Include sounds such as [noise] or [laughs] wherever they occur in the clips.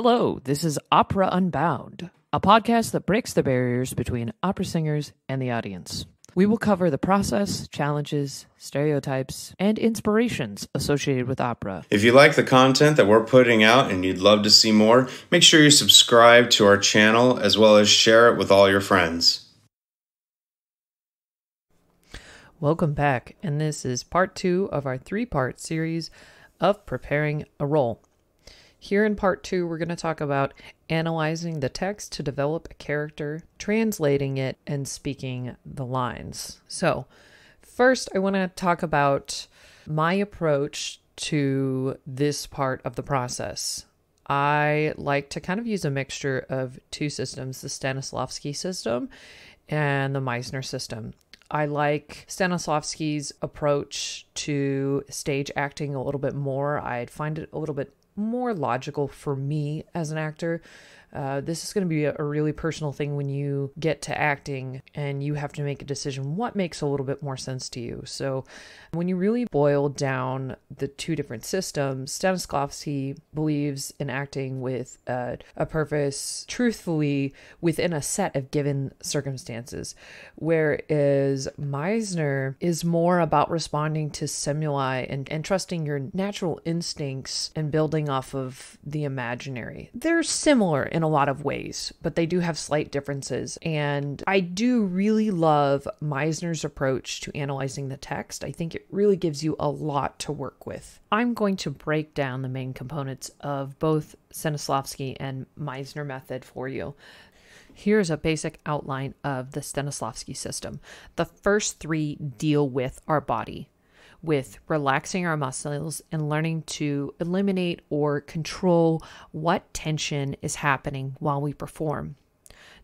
Hello, this is Opera Unbound, a podcast that breaks the barriers between opera singers and the audience. We will cover the process, challenges, stereotypes, and inspirations associated with opera. If you like the content that we're putting out and you'd love to see more, make sure you subscribe to our channel as well as share it with all your friends. Welcome back, and this is part two of our three part series of preparing a role. Here in part two, we're going to talk about analyzing the text to develop a character, translating it, and speaking the lines. So, first, I want to talk about my approach to this part of the process. I like to kind of use a mixture of two systems the Stanislavski system and the Meisner system. I like Stanislavski's approach to stage acting a little bit more. I'd find it a little bit more logical for me as an actor uh, this is going to be a, a really personal thing when you get to acting and you have to make a decision what makes a little bit more sense to you. So, when you really boil down the two different systems, Stanislavski believes in acting with a, a purpose truthfully within a set of given circumstances, whereas Meisner is more about responding to stimuli and, and trusting your natural instincts and building off of the imaginary. They're similar in a lot of ways, but they do have slight differences. And I do really love Meisner's approach to analyzing the text. I think it really gives you a lot to work with. I'm going to break down the main components of both Stanislavski and Meisner method for you here's a basic outline of the Stanislavski system. The first three deal with our body with relaxing our muscles and learning to eliminate or control what tension is happening while we perform.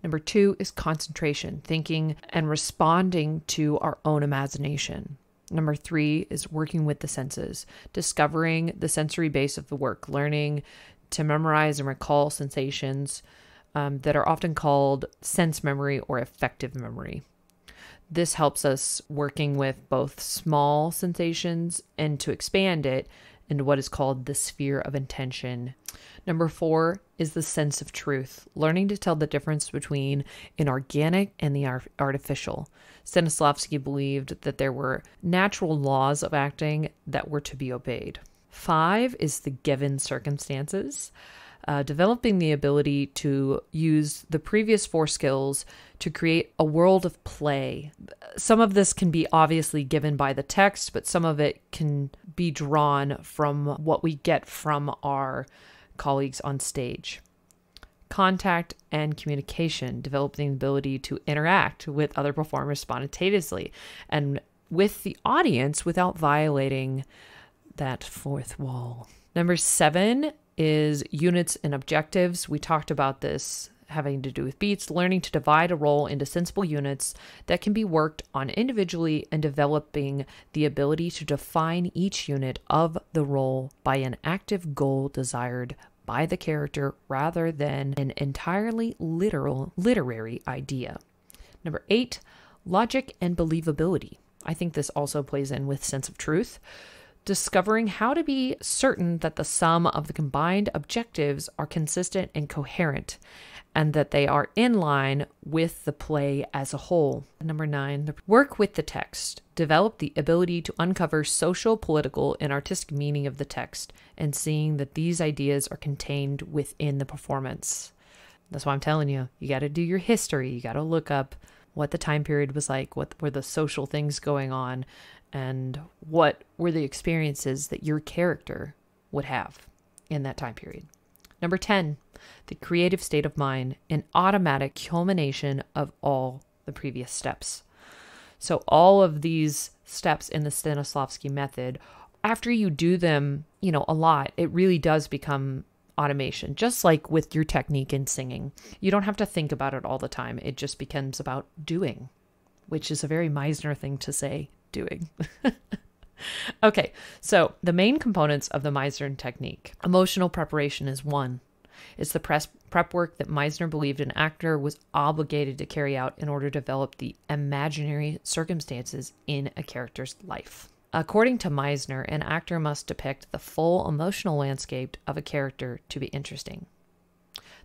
Number two is concentration, thinking and responding to our own imagination. Number three is working with the senses, discovering the sensory base of the work, learning to memorize and recall sensations um, that are often called sense memory or affective memory. This helps us working with both small sensations and to expand it into what is called the sphere of intention. Number four is the sense of truth, learning to tell the difference between an organic and the artificial. Stanislavski believed that there were natural laws of acting that were to be obeyed. Five is the given circumstances uh, developing the ability to use the previous four skills to create a world of play. Some of this can be obviously given by the text, but some of it can be drawn from what we get from our colleagues on stage. Contact and communication, developing the ability to interact with other performers spontaneously and with the audience without violating that fourth wall. Number seven, is units and objectives. We talked about this having to do with beats, learning to divide a role into sensible units that can be worked on individually and developing the ability to define each unit of the role by an active goal desired by the character rather than an entirely literal literary idea. Number 8, logic and believability. I think this also plays in with sense of truth discovering how to be certain that the sum of the combined objectives are consistent and coherent and that they are in line with the play as a whole. Number nine, work with the text. Develop the ability to uncover social, political, and artistic meaning of the text and seeing that these ideas are contained within the performance. That's why I'm telling you, you got to do your history, you got to look up what the time period was like, what were the social things going on, and what were the experiences that your character would have in that time period. Number 10, the creative state of mind, an automatic culmination of all the previous steps. So, all of these steps in the Stanislavski method, after you do them, you know, a lot, it really does become automation, just like with your technique in singing. You don't have to think about it all the time, it just becomes about doing, which is a very Meisner thing to say doing. [laughs] okay, so the main components of the Meisner technique emotional preparation is one. It's the press, prep work that Meisner believed an actor was obligated to carry out in order to develop the imaginary circumstances in a character's life. According to Meisner, an actor must depict the full emotional landscape of a character to be interesting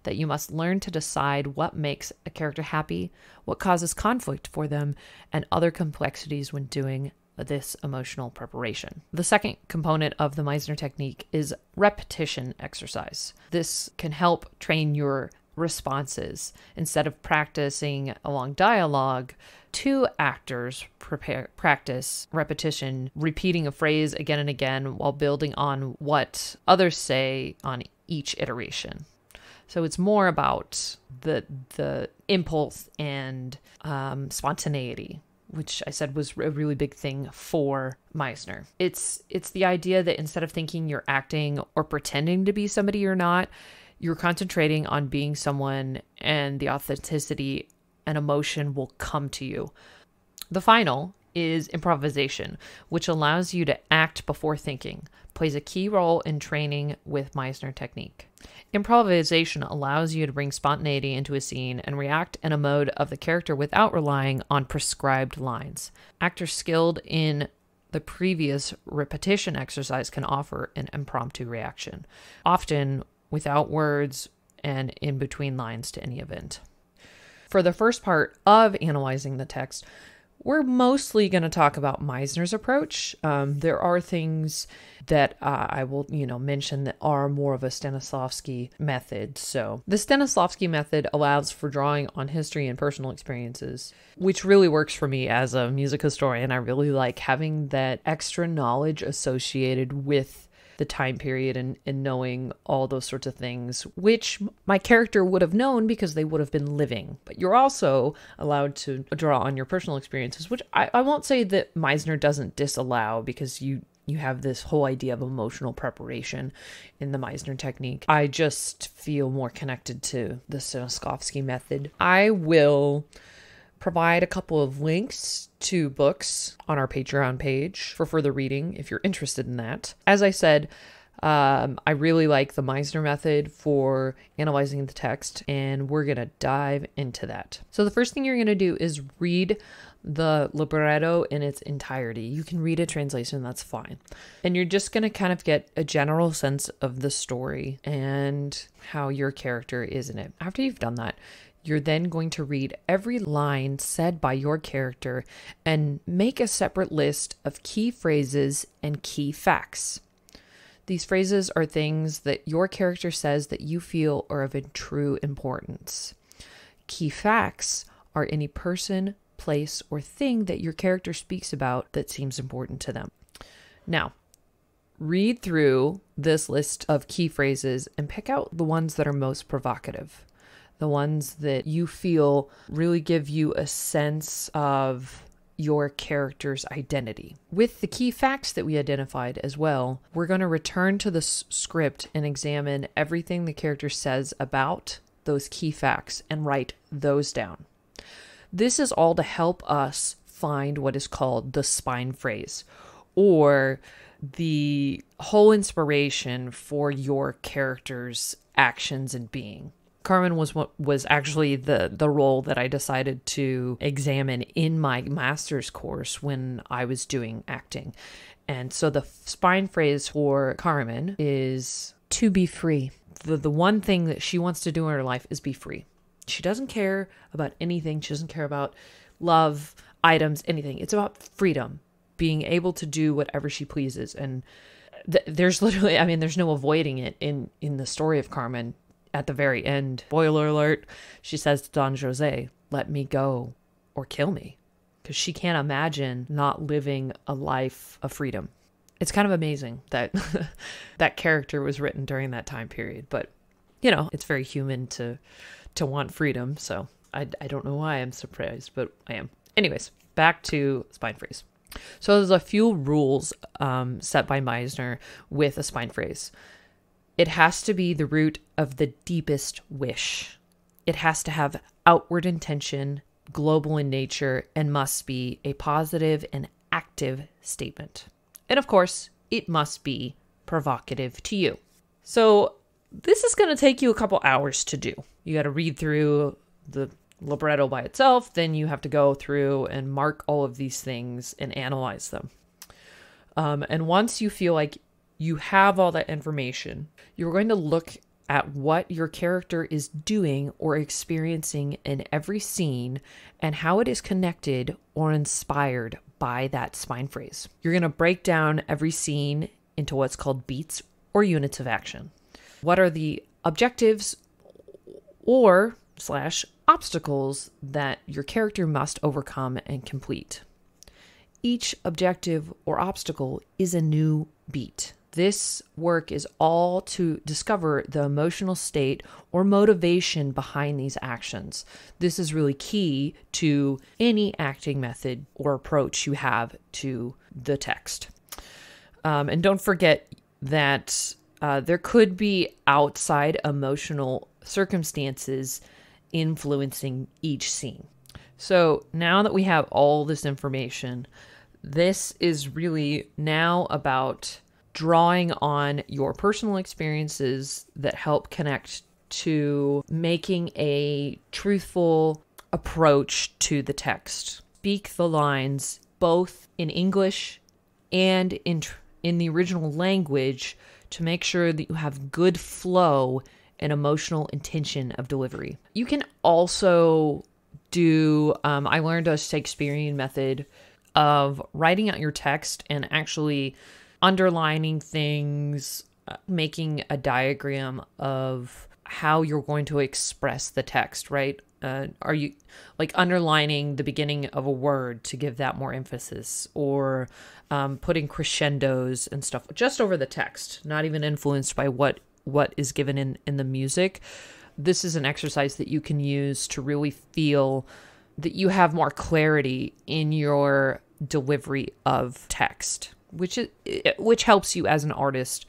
that you must learn to decide what makes a character happy, what causes conflict for them, and other complexities when doing this emotional preparation. The second component of the Meisner technique is repetition exercise. This can help train your responses instead of practicing a long dialogue two actors prepare practice repetition repeating a phrase again and again while building on what others say on each iteration so it's more about the the impulse and um, spontaneity, which I said was a really big thing for Meisner. It's it's the idea that instead of thinking you're acting or pretending to be somebody you're not, you're concentrating on being someone, and the authenticity and emotion will come to you. The final is improvisation, which allows you to act before thinking plays a key role in training with Meisner technique. Improvisation allows you to bring spontaneity into a scene and react in a mode of the character without relying on prescribed lines. Actors skilled in the previous repetition exercise can offer an impromptu reaction, often without words and in between lines to any event. For the first part of analyzing the text, we're mostly going to talk about Meisner's approach. Um, there are things that uh, I will, you know, mention that are more of a Stanislavski method. So the Stanislavski method allows for drawing on history and personal experiences, which really works for me as a music historian. I really like having that extra knowledge associated with the time period and, and knowing all those sorts of things, which my character would have known because they would have been living. But you're also allowed to draw on your personal experiences, which I, I won't say that Meisner doesn't disallow because you you have this whole idea of emotional preparation in the Meisner technique. I just feel more connected to the Sinoskovsky method. I will provide a couple of links to books on our Patreon page for further reading if you're interested in that. As I said, um, I really like the Meisner method for analyzing the text, and we're going to dive into that. So, the first thing you're going to do is read the libretto in its entirety. You can read a translation, that's fine. And you're just going to kind of get a general sense of the story and how your character is in it. After you've done that, you're then going to read every line said by your character and make a separate list of key phrases and key facts. These phrases are things that your character says that you feel are of true importance. Key facts are any person, place, or thing that your character speaks about that seems important to them. Now, read through this list of key phrases and pick out the ones that are most provocative the ones that you feel really give you a sense of your character's identity. With the key facts that we identified as well, we're going to return to the script and examine everything the character says about those key facts and write those down. This is all to help us find what is called the spine phrase or the whole inspiration for your character's actions and being. Carmen was what was actually the the role that I decided to examine in my master's course when I was doing acting. And so the spine phrase for Carmen is to be free. The the one thing that she wants to do in her life is be free. She doesn't care about anything. She doesn't care about love, items, anything. It's about freedom, being able to do whatever she pleases and there's literally I mean there's no avoiding it in in the story of Carmen at the very end, boiler alert, she says to Don Jose, Let me go or kill me. Because she can't imagine not living a life of freedom. It's kind of amazing that [laughs] that character was written during that time period, but you know, it's very human to to want freedom, so I, I don't know why I'm surprised, but I am. Anyways, back to spine freeze. So there's a few rules um, set by Meisner with a spine freeze. It has to be the root of the deepest wish. It has to have outward intention, global in nature, and must be a positive and active statement. And of course, it must be provocative to you. So, this is going to take you a couple hours to do. You got to read through the libretto by itself, then you have to go through and mark all of these things and analyze them. Um, and once you feel like you have all that information. You're going to look at what your character is doing or experiencing in every scene and how it is connected or inspired by that spine phrase. You're going to break down every scene into what's called beats or units of action. What are the objectives or slash obstacles that your character must overcome and complete? Each objective or obstacle is a new beat. This work is all to discover the emotional state or motivation behind these actions. This is really key to any acting method or approach you have to the text. Um, and don't forget that uh, there could be outside emotional circumstances influencing each scene. So now that we have all this information, this is really now about drawing on your personal experiences that help connect to making a truthful approach to the text. Speak the lines both in English and in in the original language to make sure that you have good flow and emotional intention of delivery. You can also do um, I learned a Shakespearean method of writing out your text and actually underlining things, uh, making a diagram of how you're going to express the text, right? Uh, are you like underlining the beginning of a word to give that more emphasis or um, putting crescendos and stuff just over the text not even influenced by what what is given in in the music this is an exercise that you can use to really feel that you have more clarity in your delivery of text which is, which helps you as an artist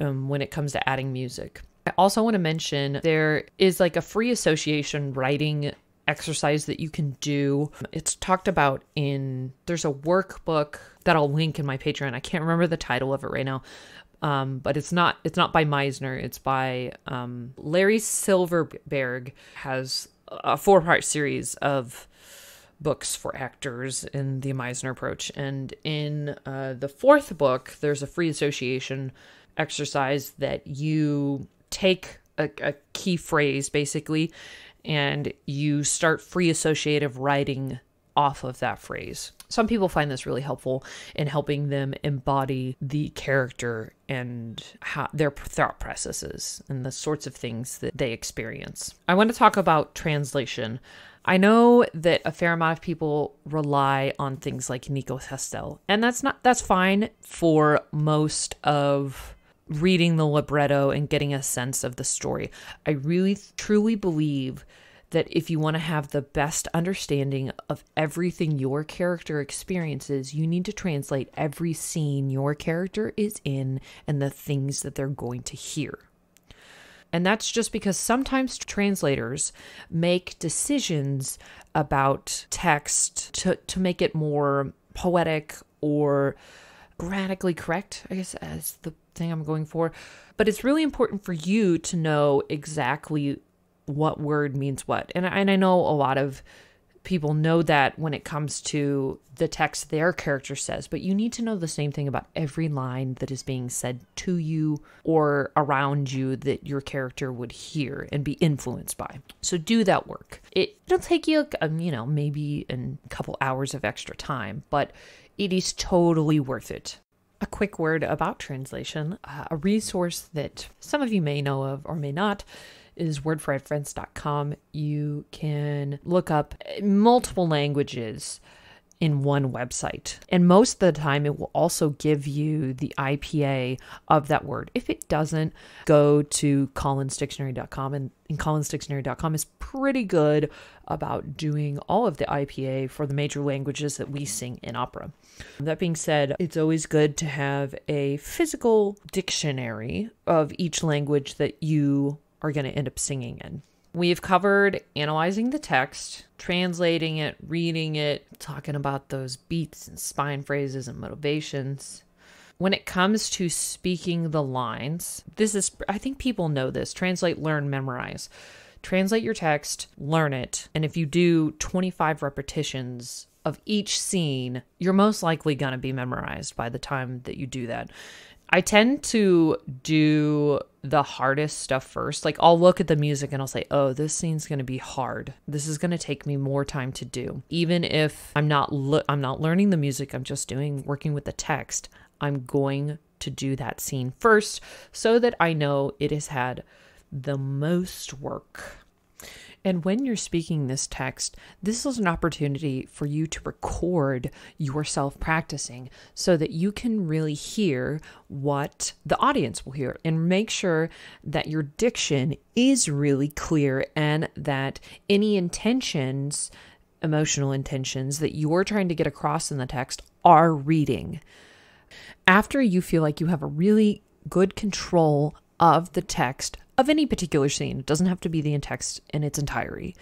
um, when it comes to adding music. I also want to mention there is like a free association writing exercise that you can do. It's talked about in there's a workbook that I'll link in my Patreon. I can't remember the title of it right now. Um, but it's not it's not by Meisner. It's by um, Larry Silverberg has a four part series of books for actors in the Meisner approach. And in uh, the fourth book, there's a free association exercise that you take a, a key phrase basically and you start free associative writing off of that phrase. Some people find this really helpful in helping them embody the character and how, their thought processes and the sorts of things that they experience. I want to talk about translation. I know that a fair amount of people rely on things like Nico Testel, and that's not that's fine for most of reading the libretto and getting a sense of the story. I really truly believe that if you want to have the best understanding of everything your character experiences, you need to translate every scene your character is in and the things that they're going to hear. And that's just because sometimes translators make decisions about text to, to make it more poetic or grammatically correct, I guess, as the thing I'm going for. But it's really important for you to know exactly what word means what. And, and I know a lot of people know that when it comes to the text their character says, but you need to know the same thing about every line that is being said to you or around you that your character would hear and be influenced by. So do that work. It, will take you, um, you know, maybe a couple hours of extra time, but it is totally worth it. A quick word about translation, uh, a resource that some of you may know of or may not is wordforreference.com. You can look up multiple languages in one website. And most of the time, it will also give you the IPA of that word. If it doesn't, go to collinsdictionary.com. And, and collinsdictionary.com is pretty good about doing all of the IPA for the major languages that we sing in opera. That being said, it's always good to have a physical dictionary of each language that you are going to end up singing in. We've covered analyzing the text, translating it, reading it, talking about those beats and spine phrases and motivations. When it comes to speaking the lines, this is, I think people know this translate, learn, memorize. Translate your text, learn it, and if you do 25 repetitions of each scene, you're most likely going to be memorized by the time that you do that. I tend to do the hardest stuff first. Like I'll look at the music and I'll say, "Oh, this scene's going to be hard. This is going to take me more time to do." Even if I'm not I'm not learning the music, I'm just doing working with the text. I'm going to do that scene first so that I know it has had the most work and when you're speaking this text, this is an opportunity for you to record yourself practicing so that you can really hear what the audience will hear and make sure that your diction is really clear and that any intentions, emotional intentions that you're trying to get across in the text are reading. After you feel like you have a really good control of the text of any particular scene. It doesn't have to be the text in its entirety.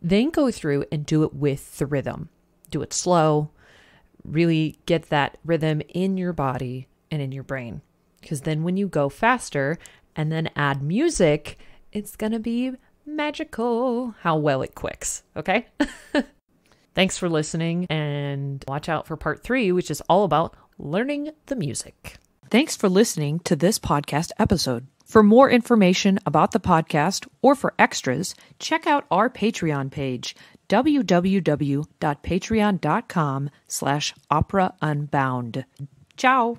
Then go through and do it with the rhythm. Do it slow. Really get that rhythm in your body and in your brain. Because then when you go faster and then add music, it's going to be magical how well it clicks. Okay? [laughs] Thanks for listening and watch out for part three, which is all about learning the music. Thanks for listening to this podcast episode. For more information about the podcast or for extras, check out our Patreon page, www.patreon.com slash opera unbound. Ciao!